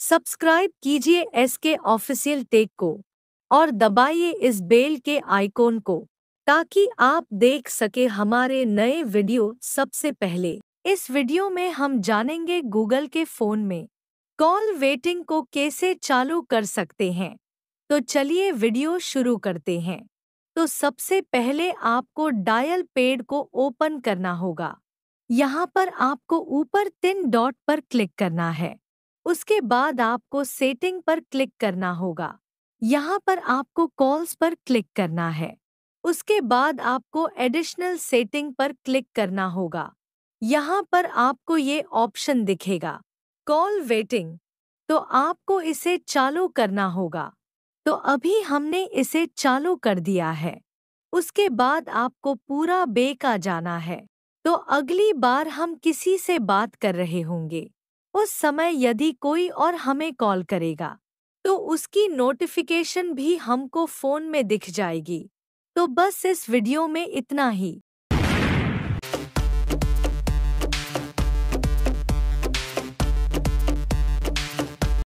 subscribe कीजिए S के official take को और दबाइए इस बेल के आइकॉन को ताकि आप देख सके हमारे नए वीडियो सबसे पहले इस वीडियो में हम जानेंगे गूगल के फोन में कॉल वेटिंग को कैसे चालू कर सकते हैं तो चलिए वीडियो शुरू करते हैं तो सबसे पहले आपको डायल पेड को ओपन करना होगा यहाँ पर आपको ऊपर तीन डॉट पर क्लिक करना है उसके बाद आपको सेटिंग पर क्लिक करना होगा यहाँ पर आपको कॉल्स पर क्लिक करना है उसके बाद आपको एडिशनल सेटिंग पर क्लिक करना होगा यहाँ पर आपको ये ऑप्शन दिखेगा कॉल वेटिंग तो आपको इसे चालू करना होगा तो अभी हमने इसे चालू कर दिया है उसके बाद आपको पूरा बेका जाना है तो अगली बार हम किसी से बात कर रहे होंगे उस समय यदि कोई और हमें कॉल करेगा तो उसकी नोटिफिकेशन भी हमको फोन में दिख जाएगी तो बस इस वीडियो में इतना ही